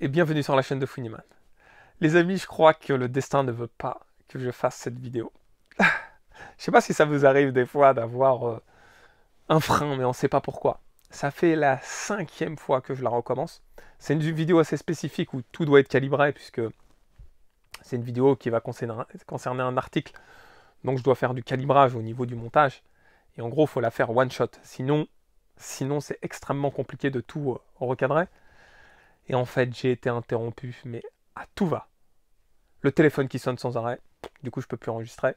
et bienvenue sur la chaîne de Funiman. Les amis, je crois que le destin ne veut pas que je fasse cette vidéo. je ne sais pas si ça vous arrive des fois d'avoir euh, un frein, mais on ne sait pas pourquoi. Ça fait la cinquième fois que je la recommence. C'est une vidéo assez spécifique où tout doit être calibré puisque c'est une vidéo qui va concerner un article. Donc je dois faire du calibrage au niveau du montage. Et en gros, il faut la faire one shot. Sinon, sinon c'est extrêmement compliqué de tout euh, recadrer. Et en fait, j'ai été interrompu, mais à tout va. Le téléphone qui sonne sans arrêt, du coup, je peux plus enregistrer.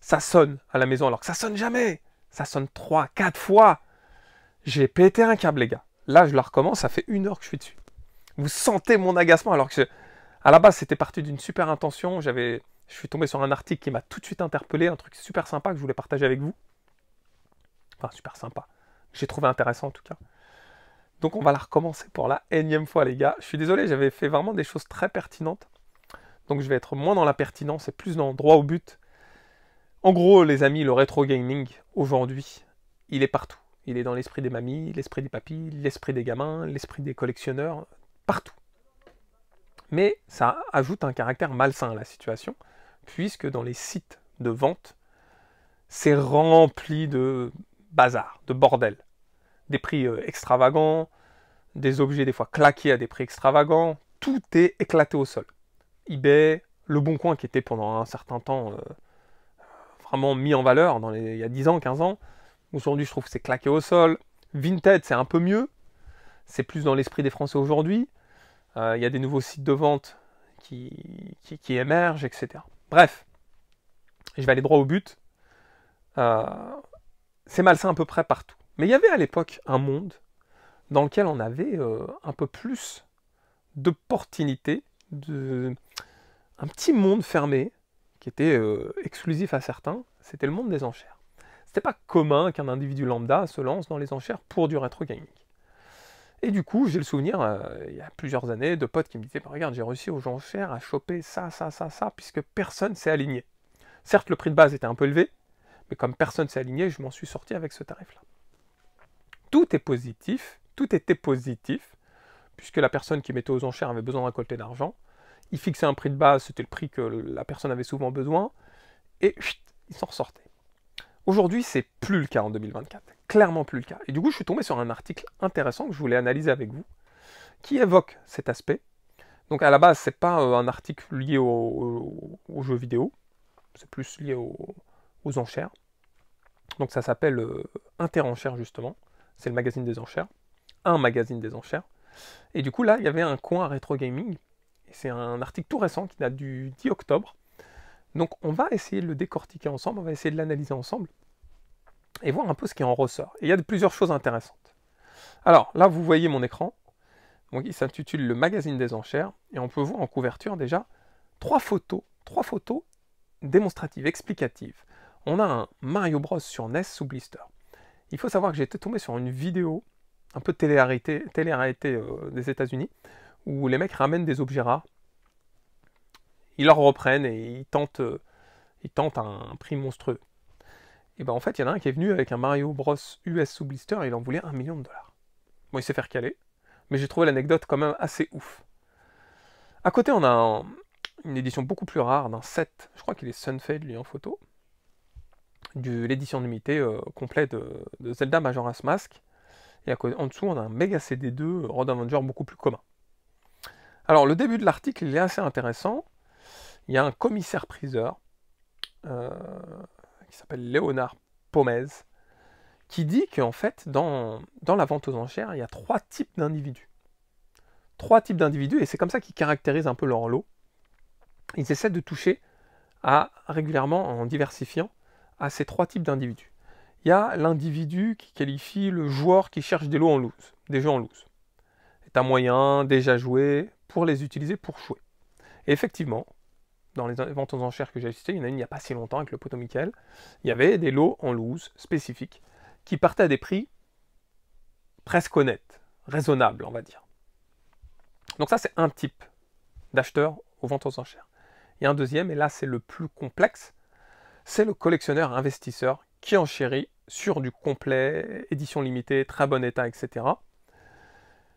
Ça sonne à la maison alors que ça sonne jamais. Ça sonne 3, 4 fois. J'ai pété un câble, les gars. Là, je la recommence, ça fait une heure que je suis dessus. Vous sentez mon agacement alors que à la base, c'était parti d'une super intention. J'avais, je suis tombé sur un article qui m'a tout de suite interpellé, un truc super sympa que je voulais partager avec vous. Enfin, super sympa. J'ai trouvé intéressant en tout cas. Donc on va la recommencer pour la énième fois les gars. Je suis désolé, j'avais fait vraiment des choses très pertinentes. Donc je vais être moins dans la pertinence et plus dans droit au but. En gros les amis, le rétro gaming aujourd'hui, il est partout. Il est dans l'esprit des mamies, l'esprit des papis, l'esprit des gamins, l'esprit des collectionneurs, partout. Mais ça ajoute un caractère malsain à la situation, puisque dans les sites de vente, c'est rempli de bazar, de bordel des prix euh, extravagants, des objets des fois claqués à des prix extravagants. Tout est éclaté au sol. eBay, Le Bon Coin qui était pendant un certain temps euh, vraiment mis en valeur dans les, il y a 10 ans, 15 ans. Aujourd'hui, je trouve que c'est claqué au sol. Vinted, c'est un peu mieux. C'est plus dans l'esprit des Français aujourd'hui. Euh, il y a des nouveaux sites de vente qui, émergent, etc. Bref, je vais aller droit au but. c'est malsain à peu près partout. Mais il y avait à l'époque un monde dans lequel on avait euh, un peu plus d'opportunités, un petit monde fermé qui était euh, exclusif à certains, c'était le monde des enchères. C'était pas commun qu'un individu lambda se lance dans les enchères pour du rétro gaming. Et du coup, j'ai le souvenir, euh, il y a plusieurs années, de potes qui me disaient bah, Regarde, j'ai réussi aux enchères à choper ça, ça, ça, ça, puisque personne s'est aligné. Certes, le prix de base était un peu élevé, mais comme personne s'est aligné, je m'en suis sorti avec ce tarif-là tout est positif, tout était positif, puisque la personne qui mettait aux enchères avait besoin de récolter d'argent, Il fixait un prix de base, c'était le prix que la personne avait souvent besoin, et il s'en sortait. Aujourd'hui, c'est plus le cas en 2024, clairement plus le cas. Et du coup, je suis tombé sur un article intéressant que je voulais analyser avec vous, qui évoque cet aspect. Donc à la base, c'est pas euh, un article lié aux jeux vidéo, c'est plus lié aux enchères. Donc ça s'appelle euh, « Interenchères justement c'est le magazine des enchères, un magazine des enchères. Et du coup, là, il y avait un coin rétro gaming. C'est un article tout récent qui date du 10 octobre. Donc, on va essayer de le décortiquer ensemble, on va essayer de l'analyser ensemble et voir un peu ce qui en ressort. Et il y a de plusieurs choses intéressantes. Alors, là, vous voyez mon écran. Donc, il s'intitule Le magazine des enchères. Et on peut voir en couverture déjà trois photos, trois photos démonstratives, explicatives. On a un Mario Bros sur NES sous blister il faut savoir que j'étais tombé sur une vidéo, un peu télé euh, des États-Unis, où les mecs ramènent des objets rares, ils leur reprennent et euh, ils tentent, un, prix monstrueux. Et ben en fait, il y en a un qui est venu avec un Mario Bros US sous blister et il en voulait un million de dollars. Bon, il s'est fait recaler, mais j'ai trouvé l'anecdote quand même assez ouf. À côté, on a une édition beaucoup plus rare d'un set, je crois qu'il est Sunfade lui en photo, de l'édition limitée euh, complète de, Zelda Majora's Mask. Et en dessous, on a un méga CD2 euh, Road Avenger beaucoup plus commun. Alors, le début de l'article, il est assez intéressant. Il y a un commissaire-priseur euh, qui s'appelle Léonard Pomez qui dit qu'en fait, dans, dans la vente aux enchères, il y a trois types d'individus. Trois types d'individus, et c'est comme ça qu'ils caractérisent un peu leur lot. Ils essaient de toucher à régulièrement en diversifiant à ces trois types d'individus. Il y a l'individu qui qualifie le joueur qui cherche des lots en loose, des jeux en loose. C'est un moyen déjà joué pour les utiliser pour jouer. Et effectivement, dans les ventes aux enchères que j'ai assistées, il y en a une il n'y a pas si longtemps avec le poteau il y avait des lots en loose spécifiques qui partaient à des prix presque honnêtes, raisonnables, on va dire. Donc ça, c'est un type d'acheteur aux ventes aux enchères. Il y a un deuxième, et là, c'est le plus complexe, c'est le collectionneur investisseur qui enchérit sur du complet, édition limitée, très bon état, etc.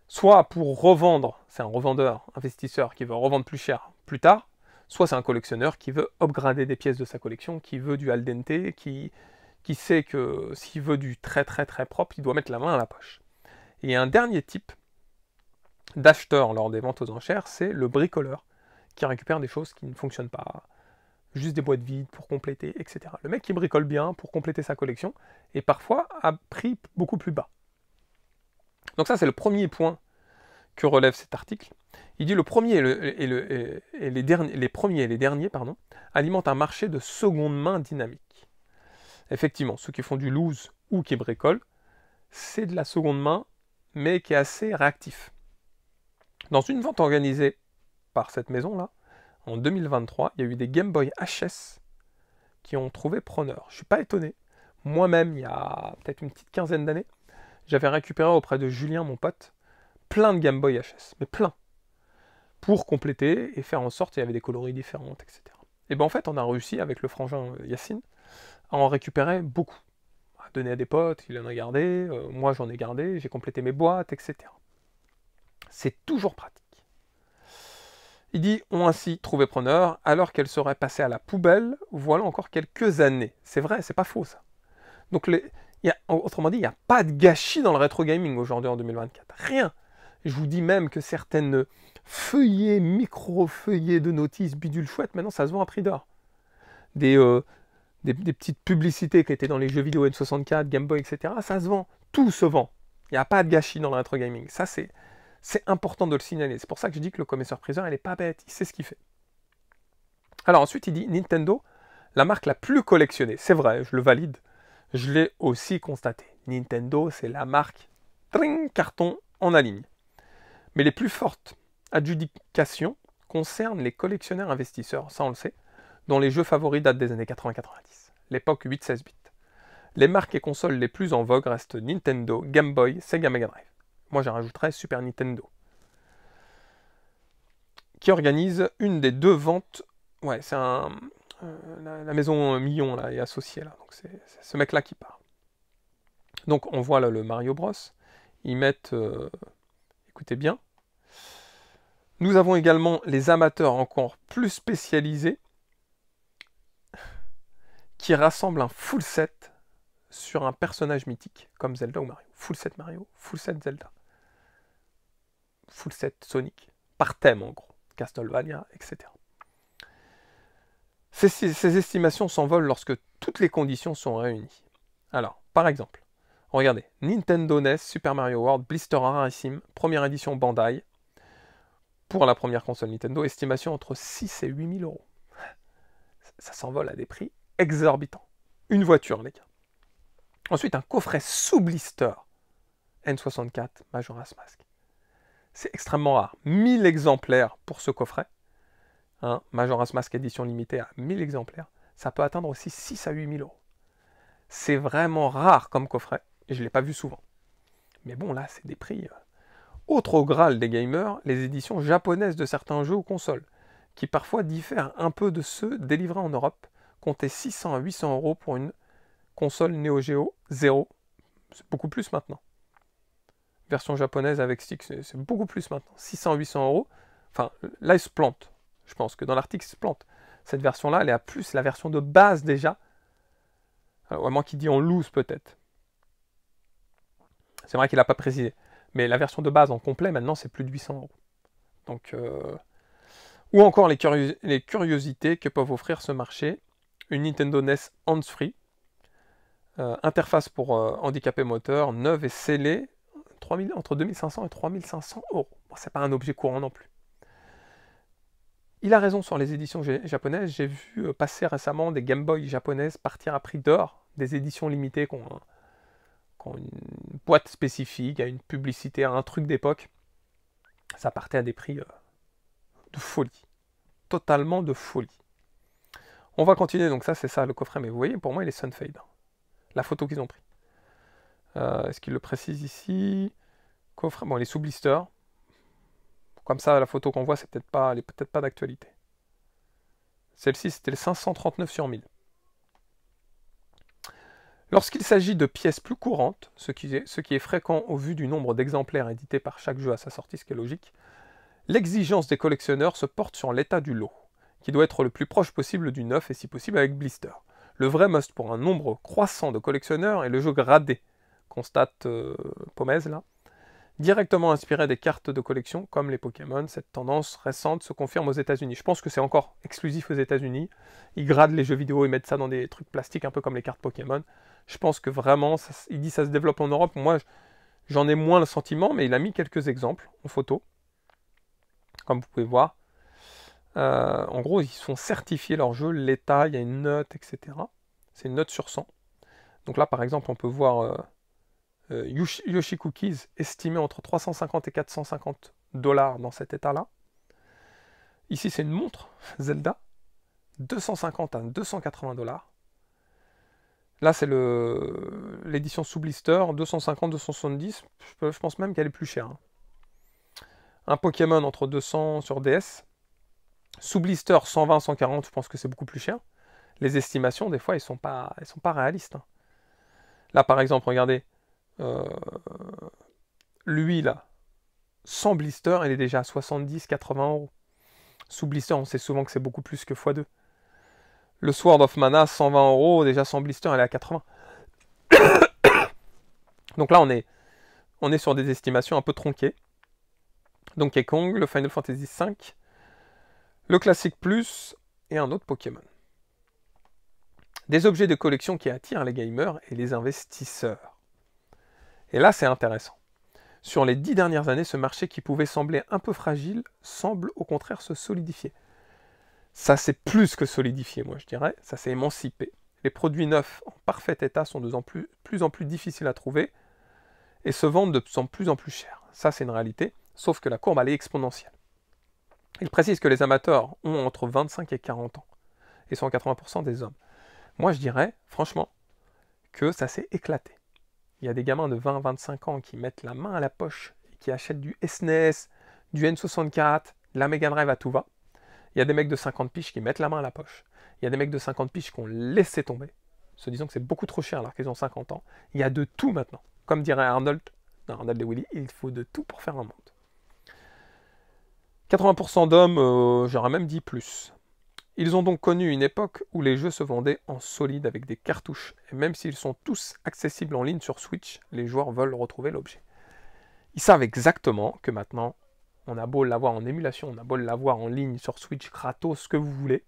Soit pour revendre, c'est un revendeur, investisseur qui veut revendre plus cher plus tard, soit c'est un collectionneur qui veut upgrader des pièces de sa collection, qui veut du al dente, qui, qui sait que s'il veut du très très très propre, il doit mettre la main à la poche. Et un dernier type d'acheteur lors des ventes aux enchères, c'est le bricoleur qui récupère des choses qui ne fonctionnent pas, juste des boîtes vides pour compléter, etc. Le mec qui bricole bien pour compléter sa collection et parfois à prix beaucoup plus bas. Donc ça c'est le premier point que relève cet article. Il dit le premier et, le, les, derniers, les premiers et les derniers pardon, alimentent un marché de seconde main dynamique. Effectivement, ceux qui font du loose ou qui bricolent, c'est de la seconde main, mais qui est assez réactif. Dans une vente organisée par cette maison-là, en 2023, il y a eu des Game Boy HS qui ont trouvé preneur. Je ne suis pas étonné. Moi-même, il y a peut-être une petite quinzaine d'années, j'avais récupéré auprès de Julien, mon pote, plein de Game Boy HS, mais plein, pour compléter et faire en sorte qu'il y avait des coloris différents, etc. Et bien en fait, on a réussi, avec le frangin euh, Yacine, à en récupérer beaucoup. À donner à des potes, il en a gardé, euh, moi j'en ai gardé, j'ai complété mes boîtes, etc. C'est toujours pratique. Il dit ont ainsi trouvé preneur alors qu'elle serait passée à la poubelle voilà encore quelques années. C'est vrai, c'est pas faux ça. Donc les, y autrement dit, il n'y a pas de gâchis dans le rétro gaming aujourd'hui en 2024. Rien. Je vous dis même que certaines feuillets, micro-feuillets de notices bidule chouette, maintenant ça se vend à prix d'or. Des, euh, des, des, petites publicités qui étaient dans les jeux vidéo N64, Game Boy, etc. Ça se vend. Tout se vend. Il n'y a pas de gâchis dans le rétro gaming. Ça, c'est, c'est important de le signaler. C'est pour ça que je dis que le commissaire-priseur, elle n'est pas bête. Il sait ce qu'il fait. Alors ensuite, il dit Nintendo, la marque la plus collectionnée. C'est vrai, je le valide. Je l'ai aussi constaté. Nintendo, c'est la marque tring, carton en aligne. Mais les plus fortes adjudications concernent les collectionneurs investisseurs, ça on le sait, dont les jeux favoris datent des années 80-90, l'époque 8-16 bits. Les marques et consoles les plus en vogue restent Nintendo, Game Boy, Sega Mega Drive. Moi, j'en rajouterais Super Nintendo. Qui organise une des deux ventes. Ouais, c'est un. Euh, la, maison Million là, est associée là. Donc c'est ce mec-là qui part. Donc on voit là le Mario Bros. Ils mettent. Euh, écoutez bien. Nous avons également les amateurs encore plus spécialisés qui rassemblent un full set sur un personnage mythique comme Zelda ou Mario full set Mario, full set Zelda, full set Sonic, par thème en gros, Castlevania, etc. Ces, estimations s'envolent lorsque toutes les conditions sont réunies. Alors, par exemple, regardez, Nintendo NES, Super Mario World, Blister rarissime, première édition Bandai, pour la première console Nintendo, estimation entre 6 et 8 000 euros. Ça s'envole à des prix exorbitants. Une voiture, les gars. Ensuite, un coffret sous blister N64 Majora's Mask. C'est extrêmement rare. 1000 exemplaires pour ce coffret. Hein, Majora's Mask édition limitée à 1000 exemplaires. Ça peut atteindre aussi 6 à 8000 euros. C'est vraiment rare comme coffret. Et je ne l'ai pas vu souvent. Mais bon, là, c'est des prix. Autre euh, au Graal des gamers, les éditions japonaises de certains jeux ou consoles, qui parfois diffèrent un peu de ceux délivrés en Europe, comptaient 600 à 800 euros pour une console Neo Geo 0, c'est beaucoup plus maintenant, version japonaise avec stick, c'est beaucoup plus maintenant, 600-800 euros. Enfin, là, il se plante. Je pense que dans l'article, il se plante. Cette version-là, elle est à plus la version de base déjà. Alors, à moins qu'il dit en loose peut-être. C'est vrai qu'il n'a pas précisé. Mais la version de base en complet, maintenant, c'est plus de 800 euros. Donc, euh, Ou encore les, curiosités que peuvent offrir ce marché. Une Nintendo NES hands-free. Euh, interface pour euh, handicapés moteurs. neuve et scellée entre 2500 et 3500 euros. c'est pas un objet courant non plus. Il a raison sur les éditions japonaises. J'ai vu euh, passer récemment des Game Boy japonaises partir à prix d'or, des éditions limitées qui ont, hein, une boîte spécifique, à une publicité, à un truc d'époque. Ça partait à des prix euh, de folie. Totalement de folie. On va continuer, donc ça c'est ça le coffret, mais vous voyez, pour moi il est Sunfade. La photo qu'ils ont pris. Euh, est-ce qu'il le précise ici Coffre, bon, les sous blister. Comme ça, la photo qu'on voit, c'est pas, elle n'est peut-être pas d'actualité. Celle-ci, c'était le 539 sur 1000. Lorsqu'il s'agit de pièces plus courantes, ce qui, est, ce qui, est, fréquent au vu du nombre d'exemplaires édités par chaque jeu à sa sortie, ce qui est logique, l'exigence des collectionneurs se porte sur l'état du lot, qui doit être le plus proche possible du neuf et si possible avec blister. Le vrai must pour un nombre croissant de collectionneurs est le jeu gradé, constate euh, là, directement inspiré des cartes de collection comme les Pokémon. Cette tendance récente se confirme aux États-Unis. Je pense que c'est encore exclusif aux États-Unis. Ils gradent les jeux vidéo et mettent ça dans des trucs plastiques, un peu comme les cartes Pokémon. Je pense que vraiment, il dit ça se développe en Europe. Moi, j'en ai moins le sentiment, mais il a mis quelques exemples en photo, comme vous pouvez voir. Euh, en gros, ils sont certifiés leur jeu, l'état, il y a une note, etc. C'est une note sur 100. Donc là, par exemple, on peut voir euh, euh, Yoshi Cookies, estimé entre 350 et 450 dollars dans cet état-là. Ici, c'est une montre Zelda, 250 à 280 dollars. Là, c'est l'édition sous blister, 250-270. Je, pense même qu'elle est plus chère. Hein. Un Pokémon entre 200 sur DS. Sous blister, 120-140, je pense que c'est beaucoup plus cher. Les estimations, des fois, elles ne sont, pas, sont pas réalistes. Hein. Là, par exemple, regardez, euh, lui, là, sans blister, elle est déjà à 70-80 euros. Sous blister, on sait souvent que c'est beaucoup plus que x2. Le Sword of Mana, 120 euros, déjà sans blister, elle est à 80. Donc là, on est, on est sur des estimations un peu tronquées. Donc Kong, le Final Fantasy V, le Classic Plus et un autre Pokémon. Des objets de collection qui attirent les gamers et les investisseurs. Et là, c'est intéressant. Sur les dix dernières années, ce marché qui pouvait sembler un peu fragile semble au contraire se solidifier. Ça c'est plus que solidifier, moi je dirais, ça s'est émancipé. Les produits neufs en parfait état sont de plus, en plus difficiles à trouver et se vendent de plus en plus cher. Ça c'est une réalité, sauf que la courbe elle est exponentielle. Il précise que les amateurs ont entre 25 et 40 ans et sont 80% des hommes. Moi je dirais, franchement, que ça s'est éclaté il y a des gamins de 20-25 ans qui mettent la main à la poche et qui achètent du SNES, e du N64, la Mega Drive à tout va. Il y a des mecs de 50 piges qui mettent la main à la poche. Il y a des mecs de 50 piges qui ont laissé tomber, se disant que c'est beaucoup trop cher alors qu'ils ont 50 ans. Il y a de tout maintenant. Comme dirait Arnold, non, Arnold et Willy, il faut de tout pour faire un monde. 80% d'hommes, euh, j'aurais même dit plus. Ils ont donc connu une époque où les jeux se vendaient en solide avec des cartouches, et même s'ils sont tous accessibles en ligne sur Switch, les joueurs veulent retrouver l'objet. Ils savent exactement que maintenant, on a beau l'avoir en émulation, on a beau l'avoir en ligne sur Switch, Kratos, ce que vous voulez.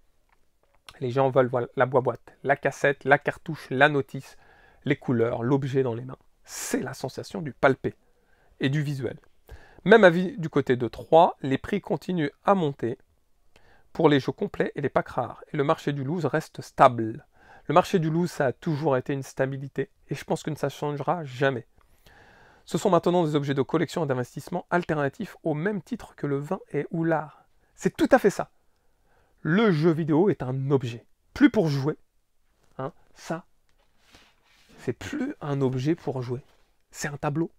Les gens veulent voir la boîte, la cassette, la cartouche, la notice, les couleurs, l'objet dans les mains. C'est la sensation du palpé et du visuel. Même avis du côté de 3, les prix continuent à monter pour les jeux complets et les packs rares. Et le marché du loose reste stable. Le marché du loose, ça a toujours été une stabilité, et je pense que ça ne changera jamais. Ce sont maintenant des objets de collection et d'investissement alternatifs au même titre que le vin et ou l'art. C'est tout à fait ça. Le jeu vidéo est un objet. Plus pour jouer. Hein, ça, c'est plus un objet pour jouer. C'est un tableau.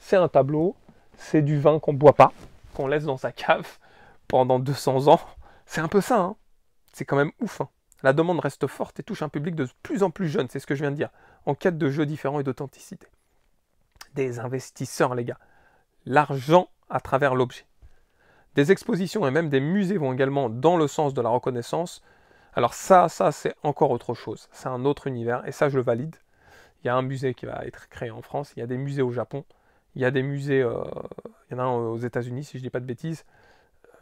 C'est un tableau, c'est du vin qu'on ne boit pas, qu'on laisse dans sa cave pendant 200 ans c'est un peu ça, hein c'est quand même ouf. Hein. la demande reste forte et touche un public de plus en plus jeune, c'est ce que je viens de dire, en quête de jeux différents et d'authenticité. Des investisseurs, les gars. L'argent à travers l'objet. Des expositions et même des musées vont également dans le sens de la reconnaissance. Alors ça, ça, c'est encore autre chose. C'est un autre univers et ça, je le valide. Il y a un musée qui va être créé en France, il y a des musées au Japon, il y a des musées, euh, il y en a aux États-Unis, si je ne dis pas de bêtises.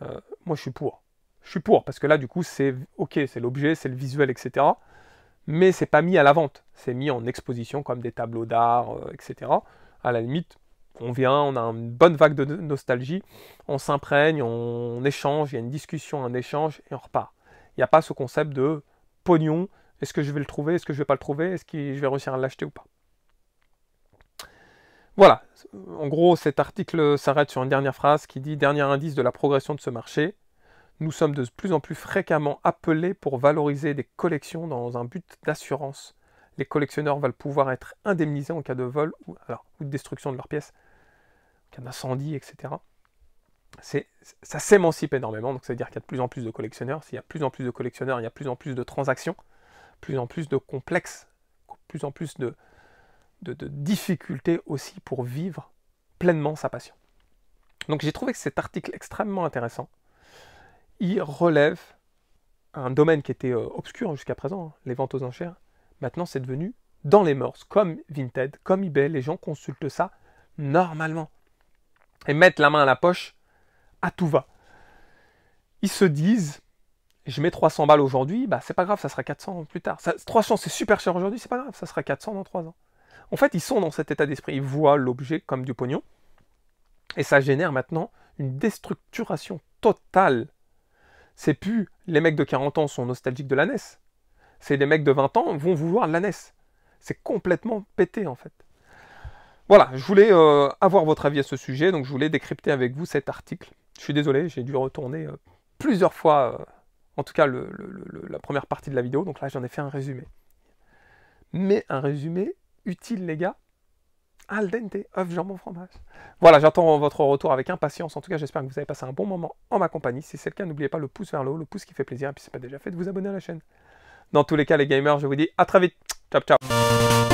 Euh, moi, je suis pour je suis pour, parce que là, du coup, c'est ok, c'est l'objet, c'est le visuel, etc. Mais c'est pas mis à la vente, c'est mis en exposition comme des tableaux d'art, euh, etc. À la limite, on vient, on a une bonne vague de nostalgie, on s'imprègne, on, échange, il y a une discussion, un échange, et on repart. Il n'y a pas ce concept de pognon, est-ce que je vais le trouver, est-ce que je ne vais pas le trouver, est-ce que je vais réussir à l'acheter ou pas. Voilà, en gros cet article s'arrête sur une dernière phrase qui dit dernier indice de la progression de ce marché, nous sommes de plus en plus fréquemment appelés pour valoriser des collections dans un but d'assurance. Les collectionneurs veulent pouvoir être indemnisés en cas de vol ou, de destruction de leurs pièces, en cas d'incendie, etc. ça s'émancipe énormément, donc ça veut dire qu'il y a de plus en plus de collectionneurs. S'il y a de plus en plus de collectionneurs, il y a de plus en plus de transactions, plus en plus de complexes, plus en plus de, difficultés aussi pour vivre pleinement sa passion. Donc j'ai trouvé cet article extrêmement intéressant il relève un domaine qui était euh, obscur jusqu'à présent, hein, les ventes aux enchères. Maintenant, c'est devenu dans les morses, comme Vinted, comme eBay, les gens consultent ça normalement. Et mettent la main à la poche à tout va. Ils se disent, je mets 300 balles aujourd'hui, bah c'est pas grave, ça sera 400 plus tard. Ça, 300 c'est super cher aujourd'hui, c'est pas grave, ça sera 400 dans 3 ans. En fait, ils sont dans cet état d'esprit, ils voient l'objet comme du pognon. Et ça génère maintenant une déstructuration totale c'est plus les mecs de 40 ans sont nostalgiques de la NES. C'est les mecs de 20 ans vont vouloir la NES. C'est complètement pété en fait. Voilà, je voulais euh, avoir votre avis à ce sujet, donc je voulais décrypter avec vous cet article. Je suis désolé, j'ai dû retourner euh, plusieurs fois, euh, en tout cas la première partie de la vidéo, donc là j'en ai fait un résumé. Mais un résumé utile les gars, Al dente, œuf, jambon, fromage. Voilà, j'attends votre retour avec impatience. En tout cas, j'espère que vous avez passé un bon moment en ma compagnie. Si c'est le cas, n'oubliez pas le pouce vers le haut, le pouce qui fait plaisir. Et puis, si ce n'est pas déjà fait, de vous abonner à la chaîne. Dans tous les cas, les gamers, je vous dis à très vite. Ciao, ciao.